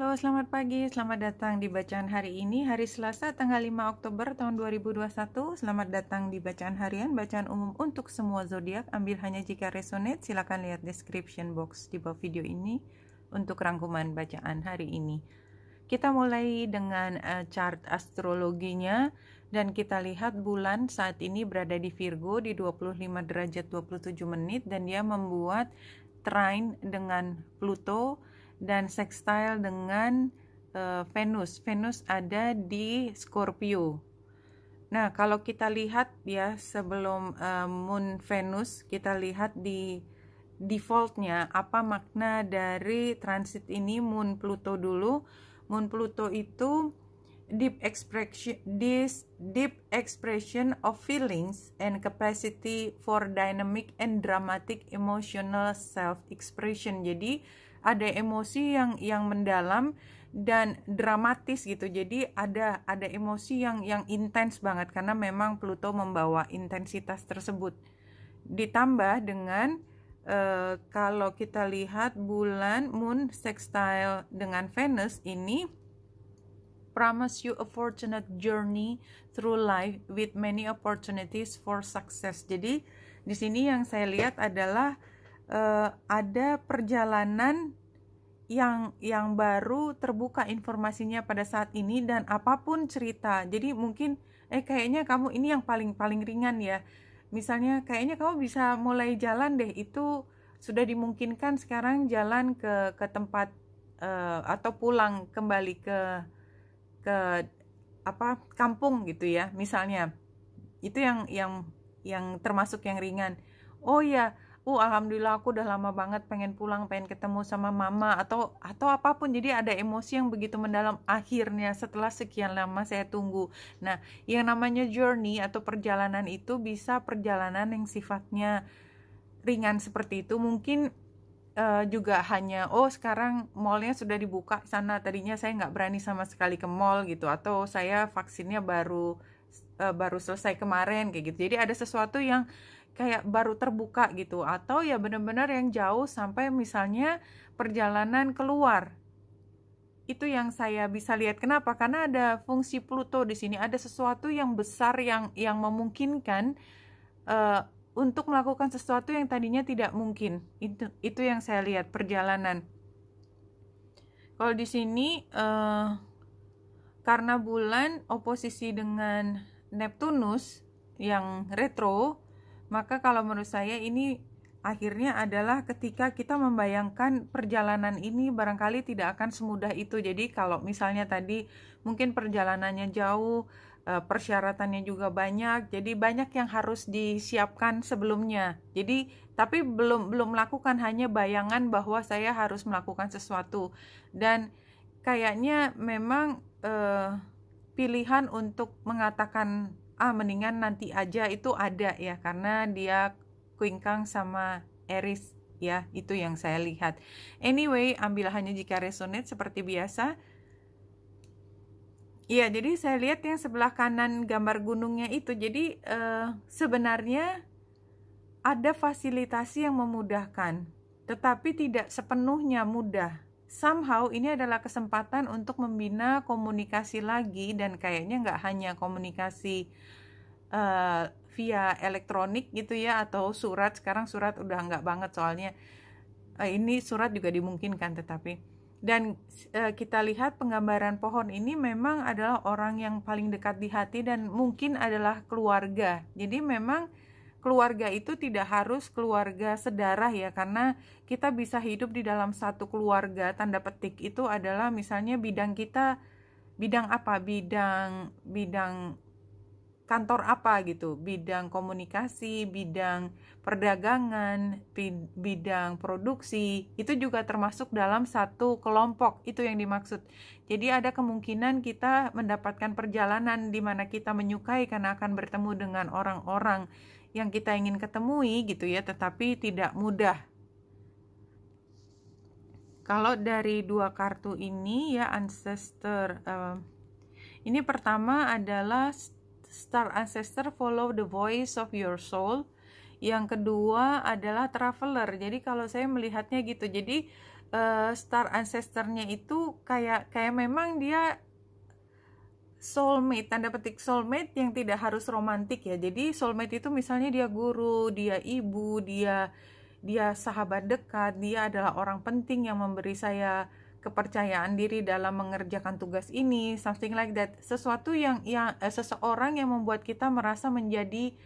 Halo, selamat pagi. Selamat datang di bacaan hari ini, hari Selasa tanggal 5 Oktober tahun 2021. Selamat datang di bacaan harian, bacaan umum untuk semua zodiak. Ambil hanya jika resonate, silakan lihat description box di bawah video ini untuk rangkuman bacaan hari ini. Kita mulai dengan uh, chart astrologinya dan kita lihat bulan saat ini berada di Virgo di 25 derajat 27 menit dan dia membuat trine dengan Pluto dan sextile dengan uh, Venus. Venus ada di Scorpio. Nah, kalau kita lihat ya sebelum uh, Moon Venus, kita lihat di defaultnya apa makna dari transit ini Moon Pluto dulu. Moon Pluto itu deep expression this deep expression of feelings and capacity for dynamic and dramatic emotional self expression. Jadi ada emosi yang yang mendalam dan dramatis gitu. Jadi ada ada emosi yang yang intens banget karena memang Pluto membawa intensitas tersebut. Ditambah dengan uh, kalau kita lihat bulan moon sextile dengan Venus ini promise you a fortunate journey through life with many opportunities for success. Jadi di sini yang saya lihat adalah uh, ada perjalanan yang yang baru terbuka informasinya pada saat ini dan apapun cerita. Jadi mungkin eh kayaknya kamu ini yang paling paling ringan ya. Misalnya kayaknya kamu bisa mulai jalan deh itu sudah dimungkinkan sekarang jalan ke ke tempat uh, atau pulang kembali ke ke apa kampung gitu ya misalnya. Itu yang yang yang termasuk yang ringan. Oh ya, uh alhamdulillah aku udah lama banget pengen pulang pengen ketemu sama mama atau atau apapun jadi ada emosi yang begitu mendalam akhirnya setelah sekian lama saya tunggu nah yang namanya journey atau perjalanan itu bisa perjalanan yang sifatnya ringan seperti itu mungkin uh, juga hanya oh sekarang mallnya sudah dibuka sana tadinya saya nggak berani sama sekali ke mall gitu atau saya vaksinnya baru eh, baru selesai kemarin kayak gitu jadi ada sesuatu yang kayak baru terbuka gitu atau ya benar-benar yang jauh sampai misalnya perjalanan keluar itu yang saya bisa lihat kenapa karena ada fungsi Pluto di sini ada sesuatu yang besar yang yang memungkinkan uh, untuk melakukan sesuatu yang tadinya tidak mungkin itu itu yang saya lihat perjalanan kalau di sini uh, karena bulan oposisi dengan Neptunus yang retro maka kalau menurut saya ini akhirnya adalah ketika kita membayangkan perjalanan ini barangkali tidak akan semudah itu. Jadi kalau misalnya tadi mungkin perjalanannya jauh, eh, persyaratannya juga banyak. Jadi banyak yang harus disiapkan sebelumnya. Jadi tapi belum belum melakukan hanya bayangan bahwa saya harus melakukan sesuatu. Dan kayaknya memang eh, pilihan untuk mengatakan ah mendingan nanti aja itu ada ya karena dia kuingkang sama Eris ya itu yang saya lihat anyway ambil hanya jika resonate seperti biasa ya jadi saya lihat yang sebelah kanan gambar gunungnya itu. Jadi eh, sebenarnya ada fasilitasi yang memudahkan, tetapi tidak sepenuhnya mudah somehow ini adalah kesempatan untuk membina komunikasi lagi dan kayaknya nggak hanya komunikasi uh, via elektronik gitu ya atau surat sekarang surat udah nggak banget soalnya uh, ini surat juga dimungkinkan tetapi dan e, kita lihat penggambaran pohon ini memang adalah orang yang paling dekat di hati dan mungkin adalah keluarga jadi memang keluarga itu tidak harus keluarga sedarah ya karena kita bisa hidup di dalam satu keluarga tanda petik itu adalah misalnya bidang kita bidang apa bidang bidang kantor apa gitu bidang komunikasi bidang perdagangan bidang produksi itu juga termasuk dalam satu kelompok itu yang dimaksud jadi ada kemungkinan kita mendapatkan perjalanan di mana kita menyukai karena akan bertemu dengan orang-orang yang kita ingin ketemui gitu ya, tetapi tidak mudah. Kalau dari dua kartu ini ya ancestor uh, ini pertama adalah star ancestor follow the voice of your soul. Yang kedua adalah traveler. Jadi kalau saya melihatnya gitu. Jadi uh, star ancesternya itu kayak kayak memang dia soulmate, tanda petik soulmate yang tidak harus romantik ya. Jadi soulmate itu misalnya dia guru, dia ibu, dia dia sahabat dekat, dia adalah orang penting yang memberi saya kepercayaan diri dalam mengerjakan tugas ini, something like that. Sesuatu yang yang eh, seseorang yang membuat kita merasa menjadi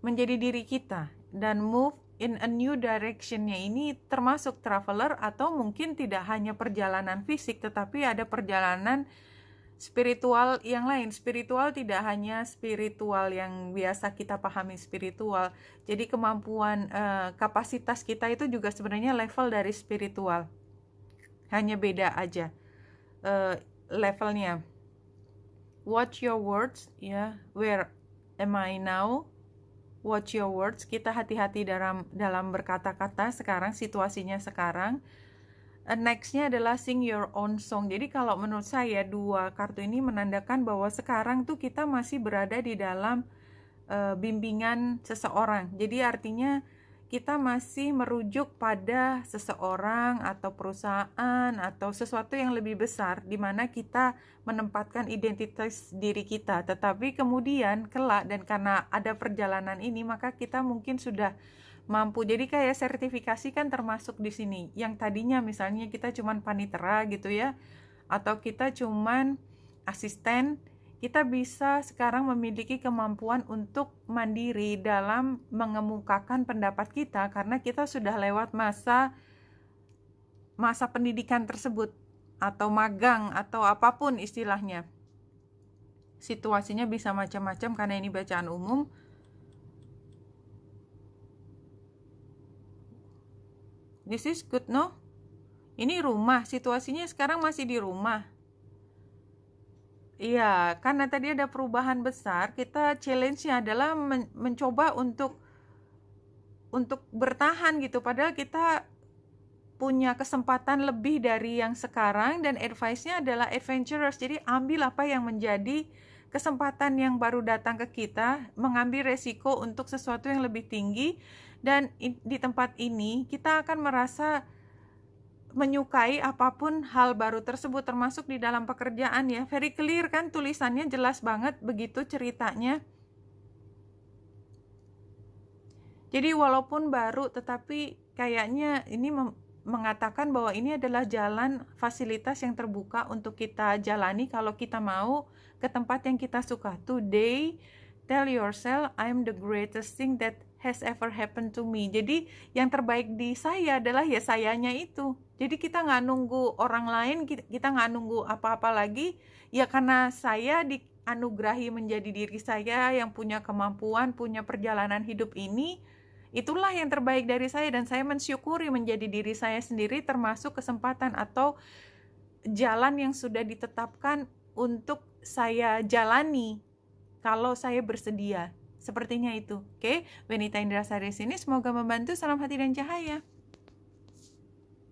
menjadi diri kita dan move in a new directionnya ini termasuk traveler atau mungkin tidak hanya perjalanan fisik tetapi ada perjalanan spiritual yang lain. Spiritual tidak hanya spiritual yang biasa kita pahami spiritual. Jadi kemampuan eh, kapasitas kita itu juga sebenarnya level dari spiritual. Hanya beda aja eh, levelnya. Watch your words, ya. Yeah. Where am I now? Watch your words. Kita hati-hati dalam dalam berkata-kata sekarang situasinya sekarang Uh, nextnya adalah sing your own song jadi kalau menurut saya dua kartu ini menandakan bahwa sekarang tuh kita masih berada di dalam uh, bimbingan seseorang jadi artinya kita masih merujuk pada seseorang atau perusahaan atau sesuatu yang lebih besar di mana kita menempatkan identitas diri kita tetapi kemudian kelak dan karena ada perjalanan ini maka kita mungkin sudah mampu. Jadi kayak sertifikasi kan termasuk di sini. Yang tadinya misalnya kita cuman panitera gitu ya atau kita cuman asisten, kita bisa sekarang memiliki kemampuan untuk mandiri dalam mengemukakan pendapat kita karena kita sudah lewat masa masa pendidikan tersebut atau magang atau apapun istilahnya. Situasinya bisa macam-macam karena ini bacaan umum This is good, no? Ini rumah, situasinya sekarang masih di rumah. Iya, karena tadi ada perubahan besar, kita challenge-nya adalah men mencoba untuk untuk bertahan gitu. Padahal kita punya kesempatan lebih dari yang sekarang dan advice-nya adalah adventurous. Jadi ambil apa yang menjadi kesempatan yang baru datang ke kita mengambil resiko untuk sesuatu yang lebih tinggi dan di tempat ini kita akan merasa menyukai apapun hal baru tersebut termasuk di dalam pekerjaan ya very clear kan tulisannya jelas banget begitu ceritanya jadi walaupun baru tetapi kayaknya ini mengatakan bahwa ini adalah jalan fasilitas yang terbuka untuk kita jalani kalau kita mau ke tempat yang kita suka. Today, tell yourself I'm the greatest thing that has ever happened to me. Jadi yang terbaik di saya adalah ya sayanya itu. Jadi kita nggak nunggu orang lain, kita nggak nunggu apa-apa lagi. Ya karena saya dianugerahi menjadi diri saya yang punya kemampuan, punya perjalanan hidup ini, Itulah yang terbaik dari saya dan saya mensyukuri menjadi diri saya sendiri termasuk kesempatan atau jalan yang sudah ditetapkan untuk saya jalani kalau saya bersedia. Sepertinya itu. Oke, okay? Benita Indra Sari sini semoga membantu. Salam hati dan cahaya.